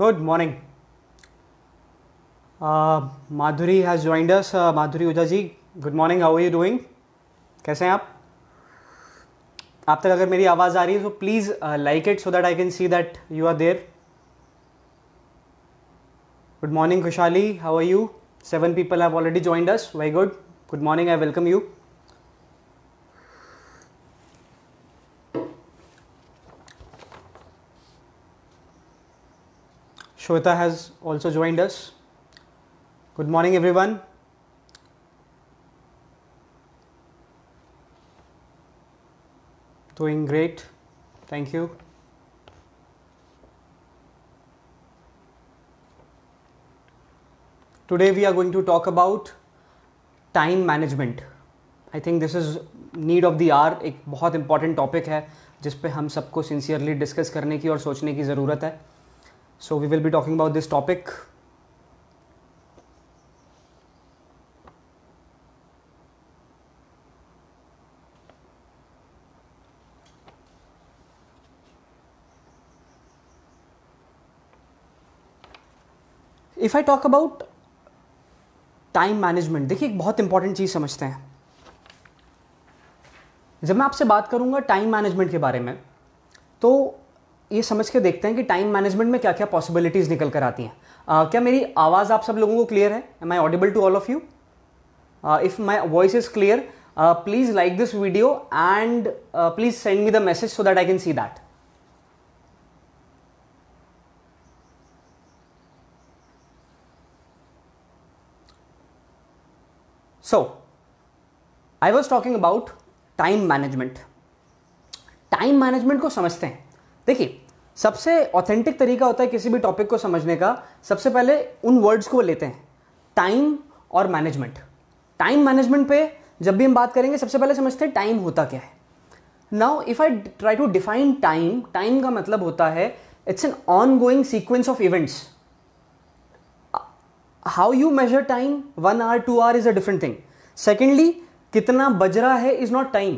Good morning. Uh, Madhuri has joined us. Uh, Madhuri Uja good morning how you doing कैसे हैं आप आप तक अगर मेरी आवाज़ आ रही है तो please like it so that I can see that you are there good morning खुशहाली how are you seven people have already joined us very good good morning I welcome you Shweta has also joined us. Good morning, everyone. Doing great. Thank you. Today, we are going to talk about time management. I think this is need of the hour, a very important topic, है जिस पे हम सबको sincerely discuss करने की और सोचने की ज़रूरत है So we will be talking about this topic. If I talk about time management देखिए एक बहुत इंपॉर्टेंट चीज़ समझते हैं जब मैं आपसे बात करूंगा टाइम मैनेजमेंट के बारे में तो ये समझ के देखते हैं कि टाइम मैनेजमेंट में क्या क्या पॉसिबिलिटीज़ निकल कर आती हैं uh, क्या मेरी आवाज़ आप सब लोगों को क्लियर है am I audible to all of you if my voice is clear please like this video and please send me the message so that I can see that so I was talking about time management time management को समझते हैं देखिए सबसे authentic तरीका होता है किसी भी टॉपिक को समझने का सबसे पहले उन वर्ड्स को लेते हैं टाइम और मैनेजमेंट टाइम मैनेजमेंट पे जब भी हम बात करेंगे सबसे पहले समझते हैं टाइम होता क्या है now if I try to define time time का मतलब होता है it's an ongoing sequence of events how you measure time one hour two hour is a different thing secondly कितना बज रहा है is not time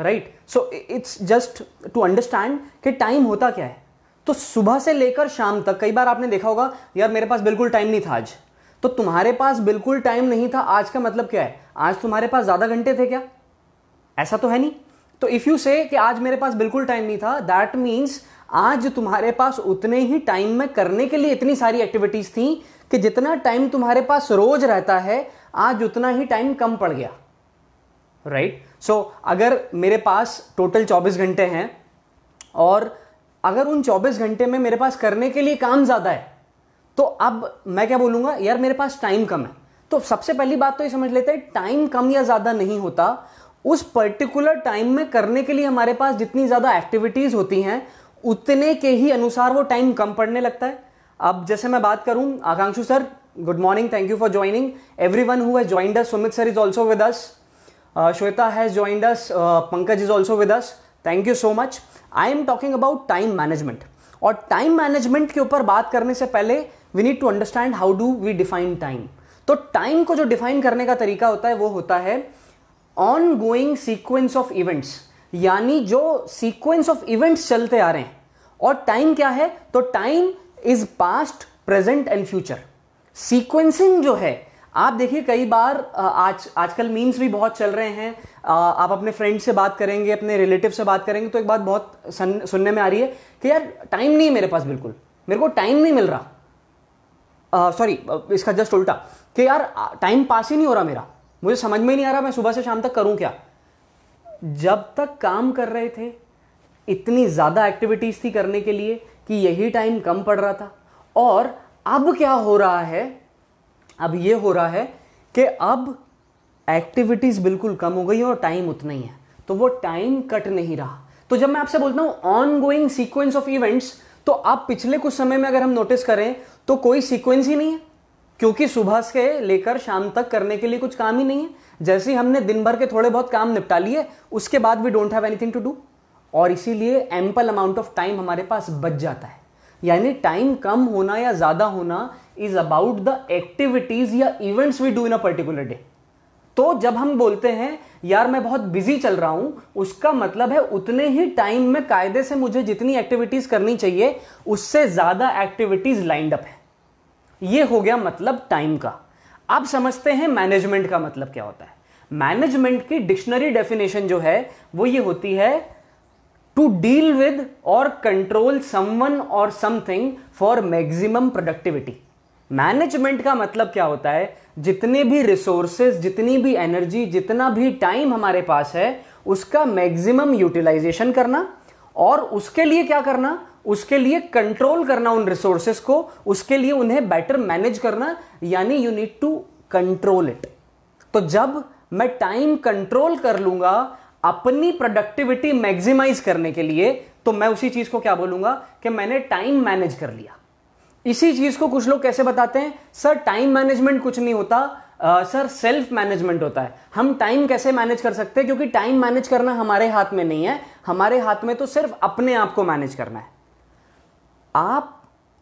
right so it's just to understand कि time होता क्या है तो सुबह से लेकर शाम तक कई बार आपने देखा होगा यार मेरे पास बिल्कुल टाइम नहीं था आज तो तुम्हारे पास बिल्कुल टाइम नहीं था आज का मतलब क्या है आज तुम्हारे पास ज़्यादा घंटे थे क्या ऐसा तो है नहीं तो इफ़ यू से कि आज मेरे पास बिल्कुल टाइम नहीं था दैट मीन्स आज तुम्हारे पास उतने ही टाइम में करने के लिए इतनी सारी एक्टिविटीज़ थी कि जितना टाइम तुम्हारे पास रोज रहता है आज उतना ही टाइम कम पड़ गया राइट right? सो so, अगर मेरे पास टोटल 24 घंटे हैं और अगर उन 24 घंटे में मेरे पास करने के लिए काम ज़्यादा है तो अब मैं क्या बोलूंगा यार मेरे पास टाइम कम है तो सबसे पहली बात तो ये समझ लेते हैं टाइम कम या ज़्यादा नहीं होता उस पर्टिकुलर टाइम में करने के लिए हमारे पास जितनी ज़्यादा एक्टिविटीज़ होती हैं उतने के ही अनुसार वो टाइम कम पड़ने लगता है अब जैसे मैं बात करूं Akankshu sir good morning thank you for joining everyone who's joined Sumit sir is also with us Shweta has joined us Pankaj is also with us thank you so much I am talking about time management और time management के ऊपर बात करने से पहले we need to understand how do we define time तो time को जो डिफाइन करने का तरीका होता है वो होता है ongoing sequence of events यानी जो सीक्वेंस ऑफ इवेंट्स चलते आ रहे हैं और टाइम क्या है तो time is past present and future sequencing जो है आप देखिए कई बार आज आजकल मीम्स भी बहुत चल रहे हैं आप अपने फ्रेंड से बात करेंगे अपने रिलेटिव से बात करेंगे तो एक बात बहुत सन, सुनने में आ रही है कि यार टाइम नहीं है मेरे पास बिल्कुल मेरे को टाइम नहीं मिल रहा सॉरी इसका जस्ट उल्टा कि यार टाइम पास ही नहीं हो रहा मेरा मुझे समझ में ही नहीं आ रहा मैं सुबह से शाम तक करूं क्या जब तक काम कर रहे थे इतनी ज़्यादा एक्टिविटीज़ थी करने के लिए कि यही टाइम कम पड़ रहा था और अब क्या हो रहा है अब ये हो रहा है कि अब एक्टिविटीज़ बिल्कुल कम हो गई और टाइम उतना ही है तो वो टाइम कट नहीं रहा तो जब मैं आपसे बोलता हूं ongoing sequence of events तो आप पिछले कुछ समय में अगर हम नोटिस करें तो कोई सीक्वेंस ही नहीं है क्योंकि सुबह से लेकर शाम तक करने के लिए कुछ काम ही नहीं है जैसे हमने दिन भर के थोड़े बहुत काम निपटा लिए उसके बाद we don't have anything to do और इसीलिए एम्पल अमाउंट ऑफ टाइम हमारे पास बच जाता है यानी टाइम कम होना या ज़्यादा होना इज अबाउट द एक्टिविटीज या events we do in a particular day तो जब हम बोलते हैं यार मैं बहुत बिजी चल रहा हूं उसका मतलब है उतने ही टाइम में कायदे से मुझे जितनी एक्टिविटीज करनी चाहिए उससे ज्यादा एक्टिविटीज लाइंड अप है ये हो गया मतलब टाइम का अब समझते हैं मैनेजमेंट का मतलब क्या होता है मैनेजमेंट की डिक्शनरी डेफिनेशन जो है वो ये होती है to deal with or control someone or something for maximum productivity management का मतलब क्या होता है जितने भी रिसोर्सेज जितनी भी एनर्जी जितना भी टाइम हमारे पास है उसका मैक्सिमम यूटिलाइजेशन करना और उसके लिए क्या करना उसके लिए कंट्रोल करना उन रिसोर्सेज को उसके लिए उन्हें बेटर मैनेज करना यानी you need to control it तो जब मैं टाइम कंट्रोल कर लूंगा अपनी प्रोडक्टिविटी मैक्सिमाइज करने के लिए तो मैं उसी चीज को क्या बोलूंगा कि मैंने टाइम मैनेज कर लिया इसी चीज को कुछ लोग कैसे बताते हैं सर टाइम मैनेजमेंट कुछ नहीं होता सर सेल्फ मैनेजमेंट होता है हम टाइम कैसे मैनेज कर सकते हैं क्योंकि टाइम मैनेज करना हमारे हाथ में नहीं है हमारे हाथ में तो सिर्फ अपने आप को मैनेज करना है आप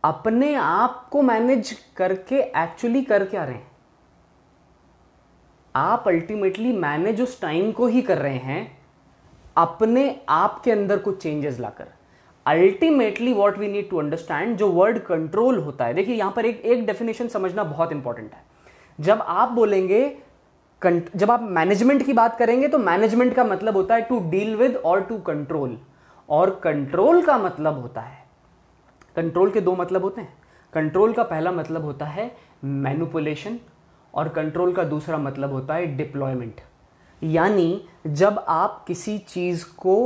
अपने आप को मैनेज करके एक्चुअली कर क्या रहे हैं आप अल्टीमेटली मैनेज उस टाइम को ही कर रहे हैं अपने आप के अंदर कुछ चेंजेस लाकर ultimately what we need to understand जो वर्ड कंट्रोल होता है देखिए यहां पर एक एक डेफिनेशन समझना बहुत इंपॉर्टेंट है जब आप बोलेंगे जब आप मैनेजमेंट की बात करेंगे तो मैनेजमेंट का मतलब होता है to deal with or to control और कंट्रोल का मतलब होता है कंट्रोल के दो मतलब होते हैं कंट्रोल का पहला मतलब होता है मैनुपुलेशन और कंट्रोल का दूसरा मतलब होता है डिप्लॉयमेंट यानी जब आप किसी चीज़ को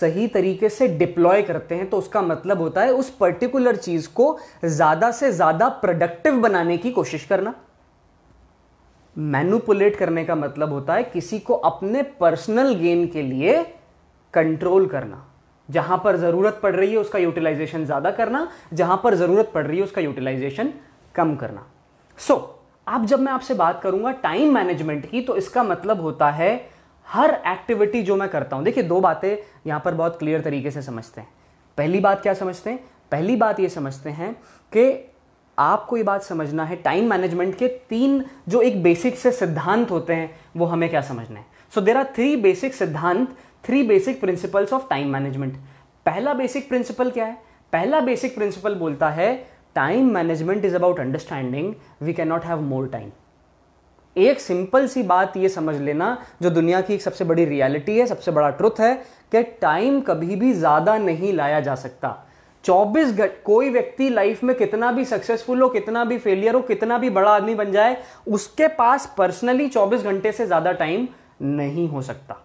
सही तरीके से डिप्लॉय करते हैं तो उसका मतलब होता है उस पर्टिकुलर चीज को ज्यादा से ज्यादा प्रोडक्टिव बनाने की कोशिश करना मैनुपुलेट करने का मतलब होता है किसी को अपने पर्सनल गेन के लिए कंट्रोल करना जहां पर जरूरत पड़ रही है उसका यूटिलाइजेशन ज्यादा करना जहां पर जरूरत पड़ रही है उसका यूटिलाइजेशन कम करना सो so, आप जब मैं आपसे बात करूंगा टाइम मैनेजमेंट की तो इसका मतलब होता है हर एक्टिविटी जो मैं करता हूँ देखिए दो बातें यहां पर बहुत क्लियर तरीके से समझते हैं पहली बात क्या समझते हैं पहली बात ये समझते हैं कि आपको ये बात समझना है टाइम मैनेजमेंट के तीन जो एक बेसिक से सिद्धांत होते हैं वो हमें क्या समझना है so there are three basic सिद्धांत three basic principles of time management पहला बेसिक प्रिंसिपल क्या है पहला बेसिक प्रिंसिपल बोलता है time management is about understanding we can not have more time एक सिंपल सी बात ये समझ लेना जो दुनिया की एक सबसे बड़ी रियलिटी है सबसे बड़ा ट्रुथ है कि टाइम कभी भी ज़्यादा नहीं लाया जा सकता 24 घंट कोई व्यक्ति लाइफ में कितना भी सक्सेसफुल हो कितना भी फेलियर हो कितना भी बड़ा आदमी बन जाए उसके पास पर्सनली 24 घंटे से ज़्यादा टाइम नहीं हो सकता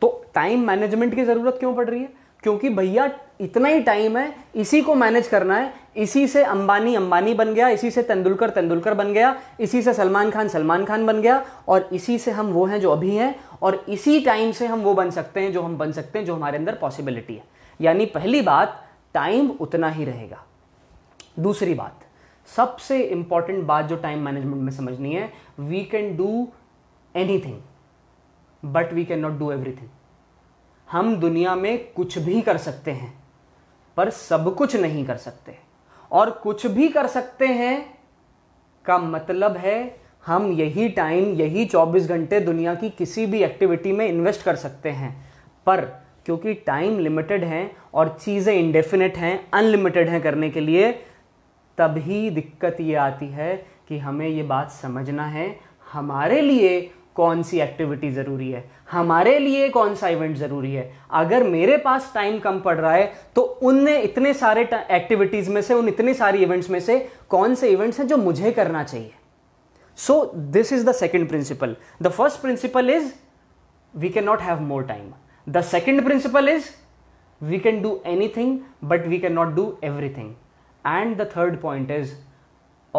तो टाइम मैनेजमेंट की ज़रूरत क्यों पड़ रही है क्योंकि भैया इतना ही टाइम है इसी को मैनेज करना है इसी से अंबानी अंबानी बन गया इसी से तेंदुलकर तेंदुलकर बन गया इसी से सलमान खान सलमान खान बन गया और इसी से हम वो हैं जो अभी हैं और इसी टाइम से हम वो बन सकते हैं जो हम बन सकते हैं जो हमारे अंदर पॉसिबिलिटी है यानी पहली बात टाइम उतना ही रहेगा दूसरी बात सबसे इंपॉर्टेंट बात जो टाइम मैनेजमेंट में समझनी है we can do anything but we can not do everything हम दुनिया में कुछ भी कर सकते हैं पर सब कुछ नहीं कर सकते और कुछ भी कर सकते हैं का मतलब है हम यही टाइम यही 24 घंटे दुनिया की किसी भी एक्टिविटी में इन्वेस्ट कर सकते हैं पर क्योंकि टाइम लिमिटेड हैं और चीज़ें इंडेफिनेट हैं अनलिमिटेड हैं करने के लिए तभी दिक्कत ये आती है कि हमें ये बात समझना है हमारे लिए कौन सी एक्टिविटी ज़रूरी है हमारे लिए कौन सा इवेंट ज़रूरी है अगर मेरे पास टाइम कम पड़ रहा है तो उनने इतने सारे एक्टिविटीज़ में से उन इतने सारे इवेंट्स में से कौन से इवेंट्स हैं जो मुझे करना चाहिए so this is the second principle the first principle is we can not have more time the second principle is we do anything but we we not do everything and the third point is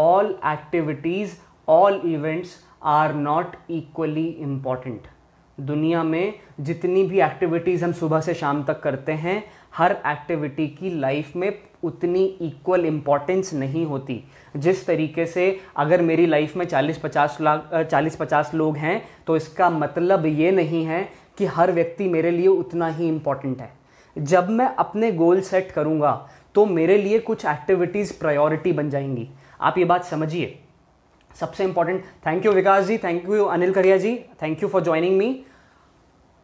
all activities all events are not equally important दुनिया में जितनी भी activities हम सुबह से शाम तक करते हैं हर एक्टिविटी की लाइफ में उतनी इक्वल इम्पॉर्टेंस नहीं होती जिस तरीके से अगर मेरी लाइफ में 40-50 लाख 40-50 लोग हैं तो इसका मतलब ये नहीं है कि हर व्यक्ति मेरे लिए उतना ही इम्पॉर्टेंट है जब मैं अपने गोल सेट करूँगा तो मेरे लिए कुछ एक्टिविटीज़ प्रायोरिटी बन जाएंगी आप ये बात समझिए सबसे important thank you Vikas ji thank you Anil Kariya ji thank you for joining me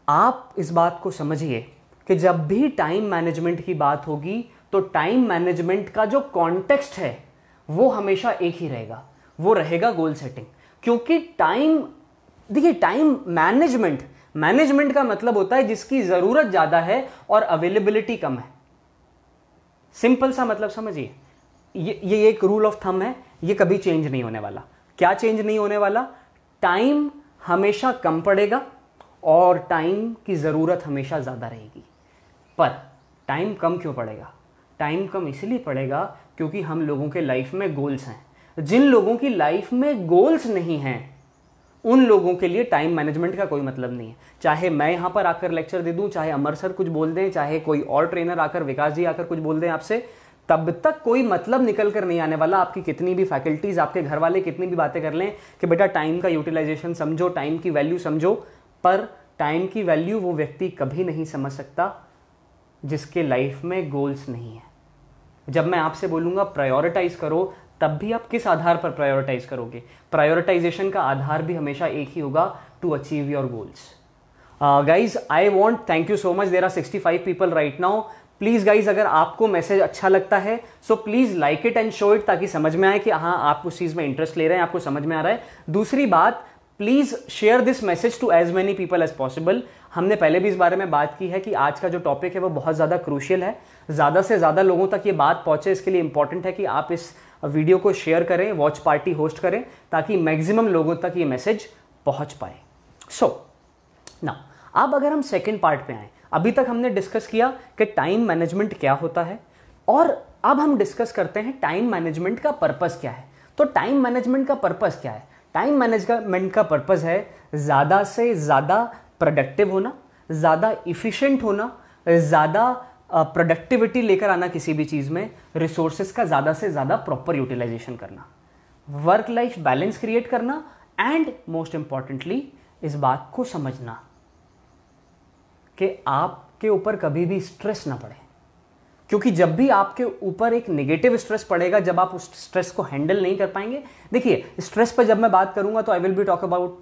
आप इस बात को समझिए कि जब भी टाइम मैनेजमेंट की बात होगी तो टाइम मैनेजमेंट का जो कॉन्टेक्स्ट है वो हमेशा एक ही रहेगा वो रहेगा गोल सेटिंग क्योंकि टाइम देखिए टाइम मैनेजमेंट मैनेजमेंट का मतलब होता है जिसकी ज़रूरत ज़्यादा है और अवेलेबिलिटी कम है सिंपल सा मतलब समझिए ये ये एक रूल ऑफ थम है ये कभी चेंज नहीं होने वाला क्या चेंज नहीं होने वाला टाइम हमेशा कम पड़ेगा और टाइम की ज़रूरत हमेशा ज़्यादा रहेगी पर टाइम कम क्यों पड़ेगा टाइम कम इसलिए पड़ेगा क्योंकि हम लोगों के लाइफ में गोल्स हैं जिन लोगों की लाइफ में गोल्स नहीं हैं उन लोगों के लिए टाइम मैनेजमेंट का कोई मतलब नहीं है चाहे मैं यहाँ पर आकर लेक्चर दे दूँ चाहे अमर सर कुछ बोल दें चाहे कोई और ट्रेनर आकर विकास जी आकर कुछ बोल दें आपसे तब तक कोई मतलब निकल कर नहीं आने वाला आपकी कितनी भी फैकल्टीज़ आपके घर वाले कितनी भी बातें कर लें कि बेटा टाइम का यूटिलाइजेशन समझो टाइम की वैल्यू समझो पर टाइम की वैल्यू वो व्यक्ति कभी नहीं समझ सकता जिसके लाइफ में गोल्स नहीं है जब मैं आपसे बोलूंगा प्रायोरिटाइज करो तब भी आप किस आधार पर प्रायोरिटाइज करोगे प्रायोरिटाइजेशन का आधार भी हमेशा एक ही होगा to achieve your goals guys I want thank you so much there are sixty five people right now please guys अगर आपको मैसेज अच्छा लगता है so please like it and show it ताकि समझ में आए कि हाँ आप उस चीज़ में इंटरेस्ट ले रहे हैं आपको समझ में आ रहा है दूसरी बात please share this message to as many people as possible हमने पहले भी इस बारे में बात की है कि आज का जो टॉपिक है वो बहुत ज़्यादा क्रूशियल है ज़्यादा से ज़्यादा लोगों तक ये बात पहुँचे इसके लिए इंपॉर्टेंट है कि आप इस वीडियो को शेयर करें वॉच पार्टी होस्ट करें ताकि मैक्सिमम लोगों तक ये मैसेज पहुंच पाए सो ना अब अगर हम सेकेंड पार्ट पे आएँ अभी तक हमने डिस्कस किया कि टाइम मैनेजमेंट क्या होता है और अब हम डिस्कस करते हैं टाइम मैनेजमेंट का पर्पज़ क्या है तो टाइम मैनेजमेंट का पर्पज़ क्या है टाइम मैनेजमेंट का पर्पज़ है ज़्यादा से ज़्यादा प्रोडक्टिव होना ज़्यादा इफ़िशेंट होना ज़्यादा प्रोडक्टिविटी लेकर आना किसी भी चीज़ में रिसोर्सेज का ज़्यादा से ज़्यादा प्रॉपर यूटिलाइजेशन करना वर्क लाइफ बैलेंस क्रिएट करना एंड मोस्ट इम्पॉर्टेंटली इस बात को समझना कि आपके ऊपर कभी भी स्ट्रेस ना पड़े क्योंकि जब भी आपके ऊपर एक नेगेटिव स्ट्रेस पड़ेगा जब आप उस स्ट्रेस को हैंडल नहीं कर पाएंगे देखिए स्ट्रेस पर जब मैं बात करूंगा तो I will be talk about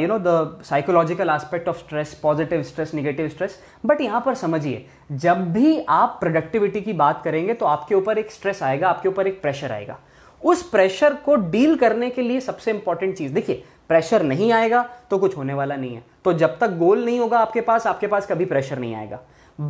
you know the psychological aspect of stress positive stress negative stress but यहां पर समझिए जब भी आप प्रोडक्टिविटी की बात करेंगे तो आपके ऊपर एक स्ट्रेस आएगा आपके ऊपर एक प्रेशर आएगा उस प्रेशर को डील करने के लिए सबसे इंपॉर्टेंट चीज़ देखिए प्रेशर नहीं आएगा तो कुछ होने वाला नहीं है तो जब तक गोल नहीं होगा आपके पास आपके पास कभी प्रेशर नहीं आएगा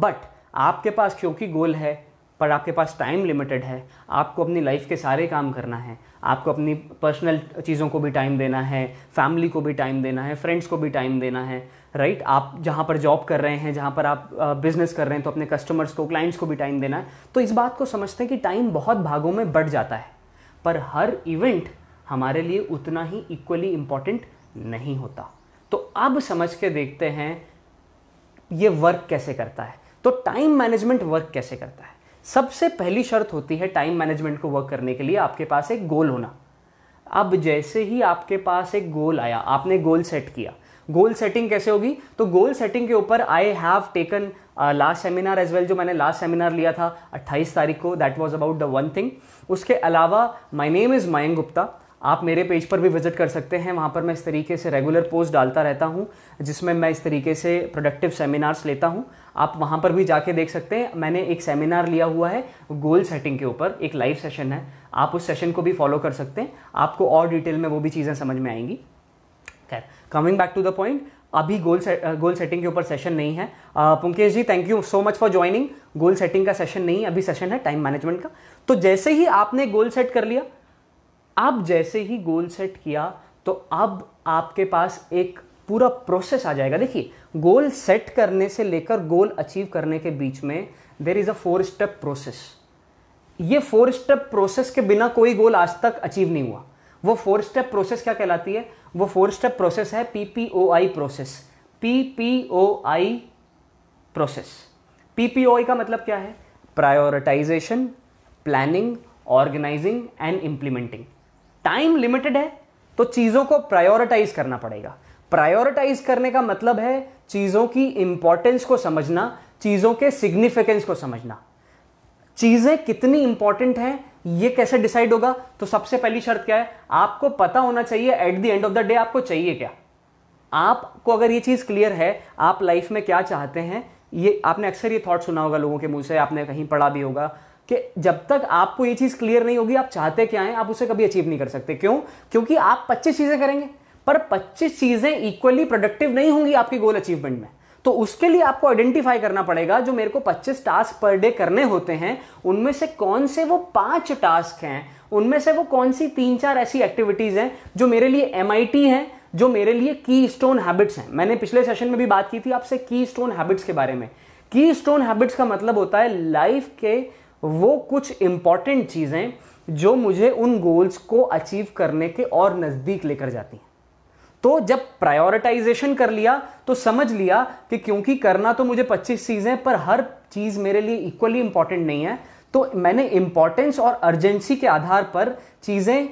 बट आपके पास क्योंकि गोल है पर आपके पास टाइम लिमिटेड है आपको अपनी लाइफ के सारे काम करना है आपको अपनी पर्सनल चीज़ों को भी टाइम देना है फैमिली को भी टाइम देना है फ्रेंड्स को भी टाइम देना है राइट आप जहाँ पर जॉब कर रहे हैं जहाँ पर आप बिज़नेस कर रहे हैं तो अपने कस्टमर्स को क्लाइंट्स को भी टाइम देना है तो इस बात को समझते हैं कि टाइम बहुत भागों में बढ़ जाता है पर हर इवेंट हमारे लिए उतना ही इक्वली इम्पॉर्टेंट नहीं होता तो अब समझ के देखते हैं ये वर्क कैसे करता है तो टाइम मैनेजमेंट वर्क कैसे करता है सबसे पहली शर्त होती है टाइम मैनेजमेंट को वर्क करने के लिए आपके पास एक गोल होना अब जैसे ही आपके पास एक गोल आया आपने गोल सेट किया गोल सेटिंग कैसे होगी तो गोल सेटिंग के ऊपर I have taken last seminar as well जो मैंने लास्ट सेमिनार लिया था 28 तारीख को that was about the one thing उसके अलावा my name is Mayank Gupta आप मेरे पेज पर भी विज़िट कर सकते हैं वहाँ पर मैं इस तरीके से रेगुलर पोस्ट डालता रहता हूँ जिसमें मैं इस तरीके से प्रोडक्टिव सेमिनार्स लेता हूँ आप वहाँ पर भी जाके देख सकते हैं मैंने एक सेमिनार लिया हुआ है गोल सेटिंग के ऊपर एक लाइव सेशन है आप उस सेशन को भी फॉलो कर सकते हैं आपको और डिटेल में वो भी चीज़ें समझ में आएंगी खैर coming back to the point अभी गोल से, गोल सेटिंग के ऊपर सेशन नहीं है Punkesh ji thank you so much for joining goal setting का सेशन नहीं अभी सेशन है टाइम मैनेजमेंट का तो जैसे ही आपने गोल सेट कर लिया आप जैसे ही गोल सेट किया तो अब आपके पास एक पूरा प्रोसेस आ जाएगा देखिए गोल सेट करने से लेकर गोल अचीव करने के बीच में there is a four step process ये फोर स्टेप प्रोसेस के बिना कोई गोल आज तक अचीव नहीं हुआ वो फोर स्टेप प्रोसेस क्या कहलाती है वो फोर स्टेप प्रोसेस है P P O I process P P O I process P P O I का मतलब क्या है prioritization planning organizing and implementing time limited है तो चीज़ों को प्रायोरिटाइज करना पड़ेगा प्रायोरिटाइज करने का मतलब है चीज़ों की इंपॉर्टेंस को समझना चीज़ों के सिग्निफिकेंस को समझना चीज़ें कितनी इंपॉर्टेंट हैं ये कैसे डिसाइड होगा तो सबसे पहली शर्त क्या है आपको पता होना चाहिए at the end of the day आपको चाहिए क्या आपको अगर ये चीज़ क्लियर है आप लाइफ में क्या चाहते हैं ये आपने अक्सर ये थॉट सुना होगा लोगों के मुंह से आपने कहीं पढ़ा भी होगा कि जब तक आपको ये चीज़ क्लियर नहीं होगी आप चाहते क्या है आप उसे कभी अचीव नहीं कर सकते क्यों क्योंकि आप पच्चीस चीज़ें करेंगे पर पच्चीस चीज़ें इक्वली प्रोडक्टिव नहीं होंगी आपकी गोल अचीवमेंट में तो उसके लिए आपको आइडेंटिफाई करना पड़ेगा जो मेरे को 25 टास्क पर डे करने होते हैं उनमें से कौन से वो पांच टास्क हैं उनमें से वो कौन सी तीन चार ऐसी एक्टिविटीज़ हैं जो मेरे लिए एम हैं जो मेरे लिए की स्टोन हैबिट्स हैं मैंने पिछले सेशन में भी बात की थी आपसे की स्टोन हैबिट्स के बारे में की स्टोन हैबिट्स का मतलब होता है लाइफ के वो कुछ इम्पॉर्टेंट चीज़ें जो मुझे उन गोल्स को अचीव करने के और नज़दीक लेकर जाती हैं तो जब प्रायोरिटाइजेशन कर लिया तो समझ लिया कि क्योंकि करना तो मुझे 25 चीज़ें पर हर चीज़ मेरे लिए इक्वली इंपॉर्टेंट नहीं है तो मैंने इम्पॉर्टेंस और अर्जेंसी के आधार पर चीज़ें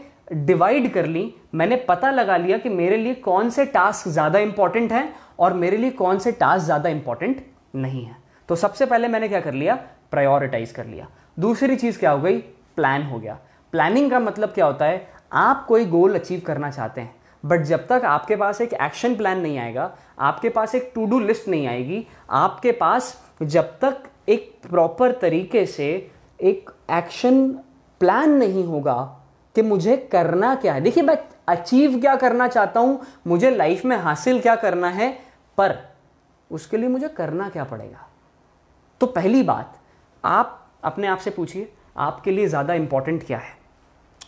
डिवाइड कर ली मैंने पता लगा लिया कि मेरे लिए कौन से टास्क ज़्यादा इंपॉर्टेंट हैं और मेरे लिए कौन से टास्क ज़्यादा इंपॉर्टेंट नहीं है तो सबसे पहले मैंने क्या कर लिया प्रायोरिटाइज कर लिया दूसरी चीज़ क्या हो गई प्लान हो गया प्लानिंग का मतलब क्या होता है आप कोई गोल अचीव करना चाहते हैं बट जब तक आपके पास एक एक्शन प्लान नहीं आएगा आपके पास एक टू डू लिस्ट नहीं आएगी आपके पास जब तक एक प्रॉपर तरीके से एक एक्शन प्लान नहीं होगा कि मुझे करना क्या है देखिए मैं अचीव क्या करना चाहता हूं मुझे लाइफ में हासिल क्या करना है पर उसके लिए मुझे करना क्या पड़ेगा तो पहली बात आप अपने आप से पूछिए आपके लिए ज़्यादा इंपॉर्टेंट क्या है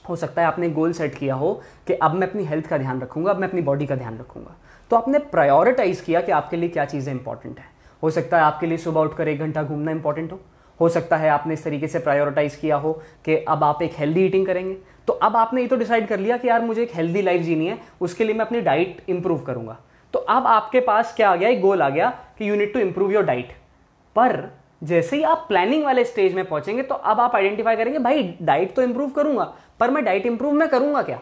हो सकता है आपने गोल सेट किया हो कि अब मैं अपनी हेल्थ का ध्यान रखूंगा अब मैं अपनी बॉडी का ध्यान रखूंगा तो आपने प्रायोरिटाइज किया कि आपके लिए क्या चीज़ें इंपॉर्टेंट हैं हो सकता है आपके लिए सुबह उठकर एक घंटा घूमना इंपॉर्टेंट हो हो सकता है आपने इस तरीके से प्रायोरिटाइज किया हो कि अब आप एक हेल्दी ईटिंग करेंगे तो अब आपने ये तो डिसाइड कर लिया कि यार मुझे एक हेल्दी लाइफ जीनी है उसके लिए मैं अपनी डाइट इंप्रूव करूंगा तो अब आपके पास क्या आ गया एक गोल आ गया कि you need to improve your diet पर जैसे ही आप प्लानिंग वाले स्टेज में पहुंचेंगे तो अब आप आइडेंटिफाई करेंगे भाई डाइट तो इंप्रूव करूंगा पर मैं डाइट इंप्रूव में करूंगा क्या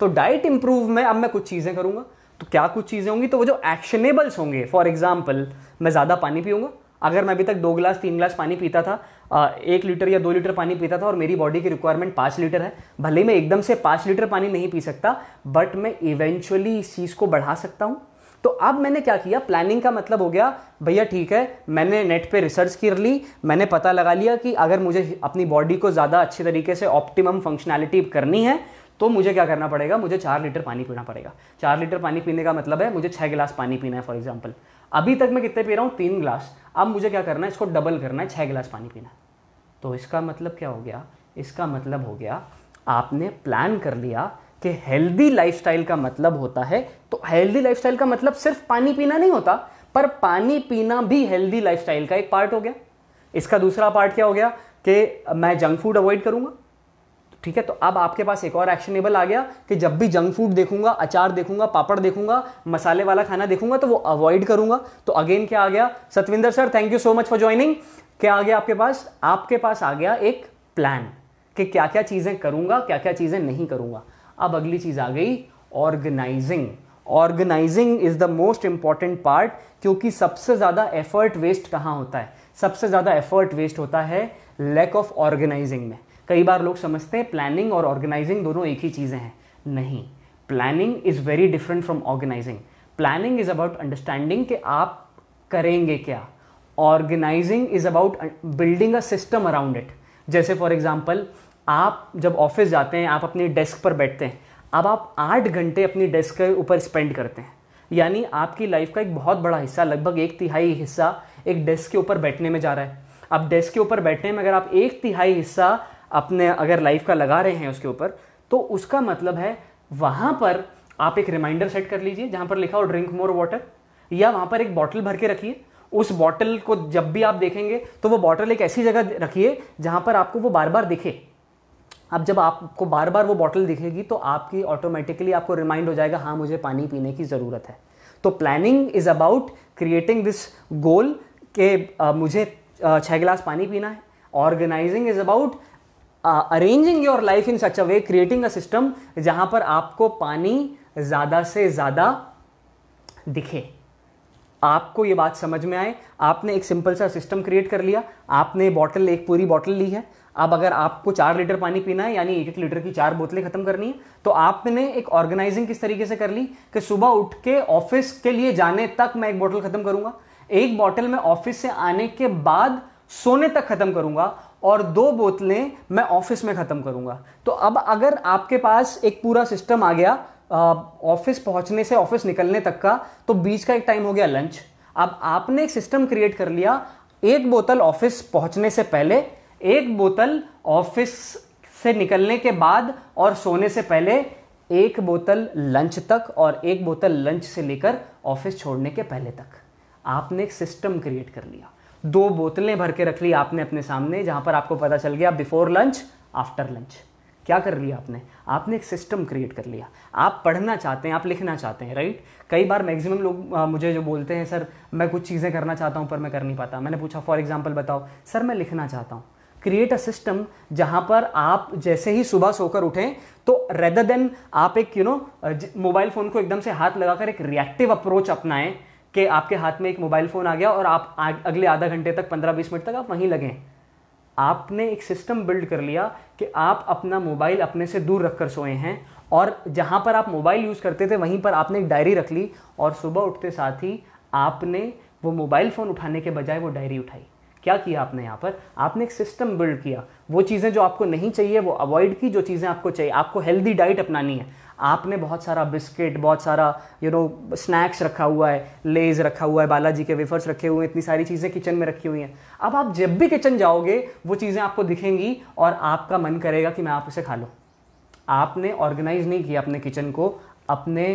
तो डाइट इंप्रूव में अब मैं कुछ चीज़ें करूंगा तो क्या कुछ चीज़ें होंगी तो वो जो एक्शनेबल्स होंगे फॉर एग्जाम्पल मैं ज़्यादा पानी पीऊंगा अगर मैं अभी तक दो गिलास तीन गिलास पानी पीता था एक लीटर या दो लीटर पानी पीता था और मेरी बॉडी की रिक्वायरमेंट पांच लीटर है भले ही मैं एकदम से पांच लीटर पानी नहीं पी सकता बट मैं इवेंचुअली इस चीज़ को बढ़ा सकता हूं तो अब मैंने क्या किया प्लानिंग का मतलब हो गया भैया ठीक है मैंने नेट पे रिसर्च कर ली मैंने पता लगा लिया कि अगर मुझे अपनी बॉडी को ज़्यादा अच्छे तरीके से ऑप्टिमम फंक्शनैलिटी करनी है तो मुझे क्या करना पड़ेगा मुझे चार लीटर पानी पीना पड़ेगा चार लीटर पानी पीने का मतलब है मुझे छः गिलास पानी पीना है फॉर एग्जाम्पल अभी तक मैं कितने पी रहा हूँ तीन गिलास अब मुझे क्या करना है इसको डबल करना है छः गिलास पानी पीना है तो इसका मतलब क्या हो गया इसका मतलब हो गया आपने प्लान कर लिया कि हेल्दी लाइफस्टाइल का मतलब होता है तो हेल्दी लाइफस्टाइल का मतलब सिर्फ पानी पीना नहीं होता पर पानी पीना भी हेल्दी लाइफस्टाइल का एक पार्ट हो गया इसका दूसरा पार्ट क्या हो गया कि मैं जंक फूड अवॉइड करूंगा ठीक है तो अब आपके पास एक और एक्शनेबल आ गया कि जब भी जंक फूड देखूंगा अचार देखूंगा पापड़ देखूंगा मसाले वाला खाना देखूंगा तो वो अवॉइड करूंगा तो अगेन क्या आ गया Satwinder sir thank you so much for joining क्या आ गया आपके पास आपके पास आ गया एक प्लान कि क्या क्या चीज़ें करूंगा क्या क्या चीज़ें नहीं करूंगा अब अगली चीज़ आ गई organizing organizing is the most important part क्योंकि सबसे ज़्यादा एफर्ट वेस्ट कहाँ होता है सबसे ज़्यादा एफर्ट वेस्ट होता है लैक ऑफ ऑर्गेनाइजिंग में कई बार लोग समझते हैं प्लानिंग और ऑर्गेनाइजिंग दोनों एक ही चीज़ें हैं नहीं planning is very different from organizing planning is about understanding कि आप करेंगे क्या organizing is about building a system around it जैसे फॉर एग्जाम्पल आप जब ऑफिस जाते हैं आप अपने डेस्क पर बैठते हैं अब आप आठ घंटे अपनी डेस्क के ऊपर स्पेंड करते हैं यानी आपकी लाइफ का एक बहुत बड़ा हिस्सा लगभग एक तिहाई हिस्सा एक डेस्क के ऊपर बैठने में जा रहा है अब डेस्क के ऊपर बैठने में अगर आप एक तिहाई हिस्सा अपने अगर लाइफ का लगा रहे हैं उसके ऊपर तो उसका मतलब है वहाँ पर आप एक रिमाइंडर सेट कर लीजिए जहाँ पर लिखा हो ड्रिंक मोर वाटर या वहाँ पर एक बॉटल भर के रखिए उस बॉटल को जब भी आप देखेंगे तो वो बॉटल एक ऐसी जगह रखिए जहाँ पर आपको वो बार बार दिखे अब जब आपको बार बार वो बॉटल दिखेगी तो आपकी ऑटोमेटिकली आपको रिमाइंड हो जाएगा हाँ मुझे पानी पीने की ज़रूरत है तो planning is about creating this goal के मुझे छः गिलास पानी पीना है organizing is about arranging your life in such a way creating a system जहाँ पर आपको पानी ज़्यादा से ज़्यादा दिखे आपको ये बात समझ में आए आपने एक सिंपल सा सिस्टम क्रिएट कर लिया आपने बॉटल एक पूरी बॉटल ली है अब अगर आपको चार लीटर पानी पीना है यानी एक एक लीटर की चार बोतलें खत्म करनी है तो आपने एक ऑर्गेनाइजिंग किस तरीके से कर ली कि सुबह उठ के ऑफिस के लिए जाने तक मैं एक बोतल खत्म करूंगा एक बॉटल मैं ऑफिस से आने के बाद सोने तक खत्म करूंगा और दो बोतलें मैं ऑफिस में ख़त्म करूंगा तो अब अगर आपके पास एक पूरा सिस्टम आ गया ऑफिस पहुंचने से ऑफिस निकलने तक का तो बीच का एक टाइम हो गया लंच अब आपने एक सिस्टम क्रिएट कर लिया एक बोतल ऑफिस पहुंचने से पहले एक बोतल ऑफिस से निकलने के बाद और सोने से पहले एक बोतल लंच तक और एक बोतल लंच से लेकर ऑफिस छोड़ने के पहले तक आपने एक सिस्टम क्रिएट कर लिया दो बोतलें भर के रख ली आपने अपने सामने जहां पर आपको पता चल गया बिफोर लंच आफ्टर लंच क्या कर लिया आपने आपने एक सिस्टम क्रिएट कर लिया आप पढ़ना चाहते हैं आप लिखना चाहते हैं राइट कई बार मैक्सिमम लोग मुझे जो बोलते हैं सर मैं कुछ चीज़ें करना चाहता हूँ पर मैं कर नहीं पाता मैंने पूछा फॉर एग्जाम्पल बताओ सर मैं लिखना चाहता हूँ क्रिएट अ सिस्टम जहाँ पर आप जैसे ही सुबह सोकर उठें तो रेदर देन आप एक यू नो मोबाइल फ़ोन को एकदम से हाथ लगाकर एक रिएक्टिव अप्रोच अपनाएं कि आपके हाथ में एक मोबाइल फ़ोन आ गया और आप आ, अगले आधा घंटे तक पंद्रह बीस मिनट तक आप वहीं लगें आपने एक सिस्टम बिल्ड कर लिया कि आप अपना मोबाइल अपने से दूर रख कर सोए हैं और जहाँ पर आप मोबाइल यूज़ करते थे वहीं पर आपने एक डायरी रख ली और सुबह उठते साथ ही आपने वो मोबाइल फ़ोन उठाने के बजाय वो डायरी उठाई क्या किया आपने यहाँ पर आपने एक सिस्टम बिल्ड किया वो चीज़ें जो आपको नहीं चाहिए वो अवॉइड की जो चीज़ें आपको चाहिए आपको हेल्दी डाइट अपनानी है आपने बहुत सारा बिस्किट बहुत सारा यू नो स्नैक्स रखा हुआ है लेज रखा हुआ है बालाजी के वेफर्स रखे हुए हैं इतनी सारी चीज़ें किचन में रखी हुई हैं अब आप जब भी किचन जाओगे वो चीज़ें आपको दिखेंगी और आपका मन करेगा कि मैं आप उसे खा लूँ आपने ऑर्गेनाइज नहीं किया अपने किचन को अपने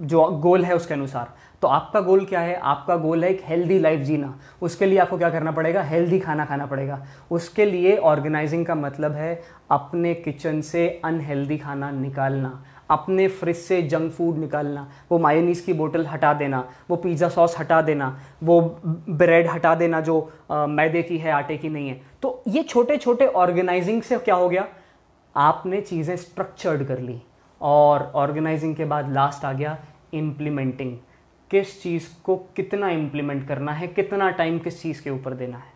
जो गोल है उसके अनुसार तो आपका गोल क्या है आपका गोल है एक हेल्दी लाइफ जीना उसके लिए आपको क्या करना पड़ेगा हेल्दी खाना खाना पड़ेगा उसके लिए ऑर्गेनाइजिंग का मतलब है अपने किचन से अनहेल्दी खाना निकालना अपने फ्रिज से जंक फूड निकालना वो मायोनीज की बोतल हटा देना वो पिज़्ज़ा सॉस हटा देना वो ब्रेड हटा देना जो आ, मैदे की है आटे की नहीं है तो ये छोटे छोटे ऑर्गेनाइजिंग से क्या हो गया आपने चीज़ें स्ट्रक्चर्ड कर ली और ऑर्गेनाइजिंग के बाद लास्ट आ गया इम्प्लीमेंटिंग किस चीज़ को कितना इम्प्लीमेंट करना है कितना टाइम किस चीज़ के ऊपर देना है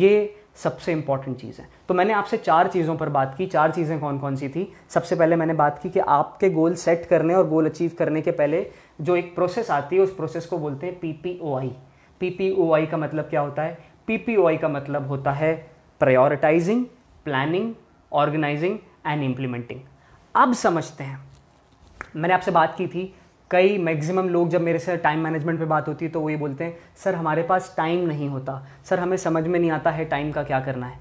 ये सबसे इम्पॉर्टेंट चीज़ है तो मैंने आपसे चार चीज़ों पर बात की चार चीज़ें कौन कौन सी थी सबसे पहले मैंने बात की कि आपके गोल सेट करने और गोल अचीव करने के पहले जो एक प्रोसेस आती है उस प्रोसेस को बोलते हैं P P O O I P P का मतलब क्या होता है पी पी ओ आई का मतलब होता है prioritizing planning organizing and implementing अब समझते हैं मैंने आपसे बात की थी कई मैक्सिमम लोग जब मेरे से टाइम मैनेजमेंट पे बात होती है तो वो ये बोलते हैं सर हमारे पास टाइम नहीं होता सर हमें समझ में नहीं आता है टाइम का क्या करना है